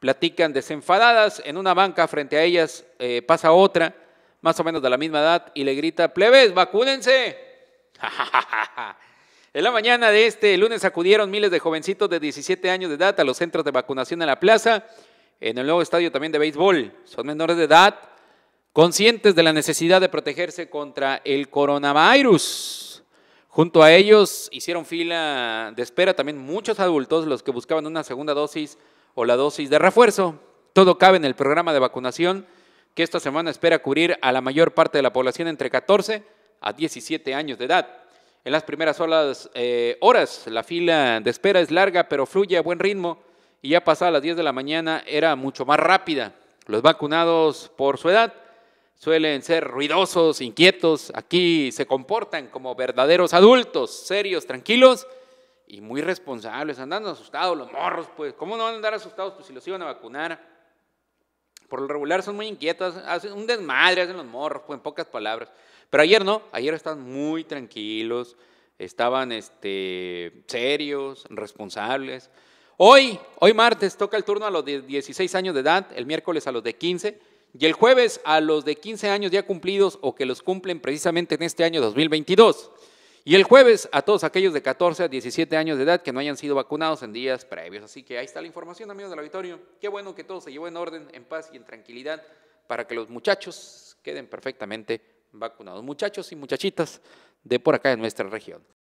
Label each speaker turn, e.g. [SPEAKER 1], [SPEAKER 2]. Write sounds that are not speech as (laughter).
[SPEAKER 1] platican desenfadadas, en una banca frente a ellas eh, pasa otra, más o menos de la misma edad, y le grita, plebes, vacúnense. (laughs) en la mañana de este lunes acudieron miles de jovencitos de 17 años de edad a los centros de vacunación en la plaza, en el nuevo estadio también de béisbol. Son menores de edad, conscientes de la necesidad de protegerse contra el coronavirus. Junto a ellos hicieron fila de espera también muchos adultos, los que buscaban una segunda dosis o la dosis de refuerzo. Todo cabe en el programa de vacunación que esta semana espera cubrir a la mayor parte de la población entre 14 a 17 años de edad. En las primeras eh, horas, la fila de espera es larga, pero fluye a buen ritmo y ya pasada las 10 de la mañana era mucho más rápida. Los vacunados por su edad suelen ser ruidosos, inquietos, aquí se comportan como verdaderos adultos, serios, tranquilos y muy responsables, andando asustados los morros, pues, ¿cómo no van a andar asustados? Pues si los iban a vacunar. Por lo regular son muy inquietos, hacen un desmadre, hacen los morros, pues en pocas palabras. Pero ayer no, ayer estaban muy tranquilos, estaban este, serios, responsables. Hoy, hoy martes, toca el turno a los de 16 años de edad, el miércoles a los de 15 y el jueves a los de 15 años ya cumplidos o que los cumplen precisamente en este año 2022. Y el jueves a todos aquellos de 14 a 17 años de edad que no hayan sido vacunados en días previos. Así que ahí está la información, amigos del auditorio. Qué bueno que todo se llevó en orden, en paz y en tranquilidad para que los muchachos queden perfectamente vacunados. Muchachos y muchachitas de por acá en nuestra región.